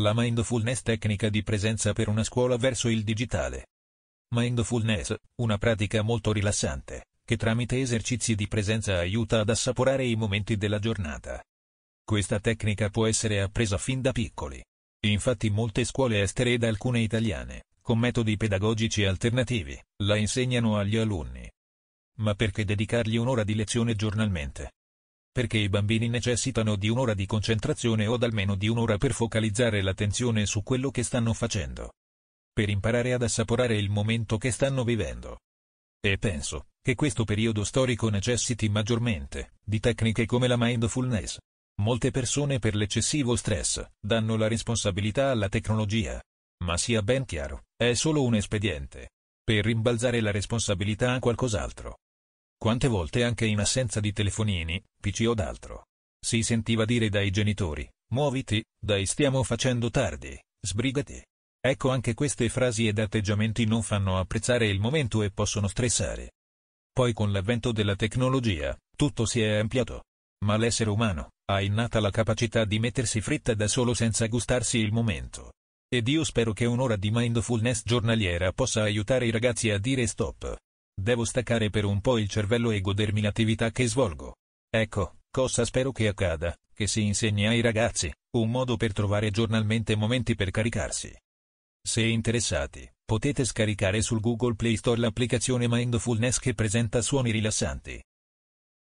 La mindfulness tecnica di presenza per una scuola verso il digitale. Mindfulness, una pratica molto rilassante, che tramite esercizi di presenza aiuta ad assaporare i momenti della giornata. Questa tecnica può essere appresa fin da piccoli. Infatti molte scuole estere ed alcune italiane, con metodi pedagogici alternativi, la insegnano agli alunni. Ma perché dedicargli un'ora di lezione giornalmente? perché i bambini necessitano di un'ora di concentrazione o almeno di un'ora per focalizzare l'attenzione su quello che stanno facendo. Per imparare ad assaporare il momento che stanno vivendo. E penso che questo periodo storico necessiti maggiormente di tecniche come la mindfulness. Molte persone per l'eccessivo stress danno la responsabilità alla tecnologia. Ma sia ben chiaro, è solo un espediente. Per rimbalzare la responsabilità a qualcos'altro quante volte anche in assenza di telefonini, pc o d'altro. Si sentiva dire dai genitori, muoviti, dai stiamo facendo tardi, sbrigati. Ecco anche queste frasi ed atteggiamenti non fanno apprezzare il momento e possono stressare. Poi con l'avvento della tecnologia, tutto si è ampliato. Ma l'essere umano, ha innata la capacità di mettersi fretta da solo senza gustarsi il momento. Ed io spero che un'ora di mindfulness giornaliera possa aiutare i ragazzi a dire stop. Devo staccare per un po' il cervello e godermi l'attività che svolgo. Ecco, cosa spero che accada, che si insegni ai ragazzi, un modo per trovare giornalmente momenti per caricarsi. Se interessati, potete scaricare sul Google Play Store l'applicazione Mindfulness che presenta suoni rilassanti,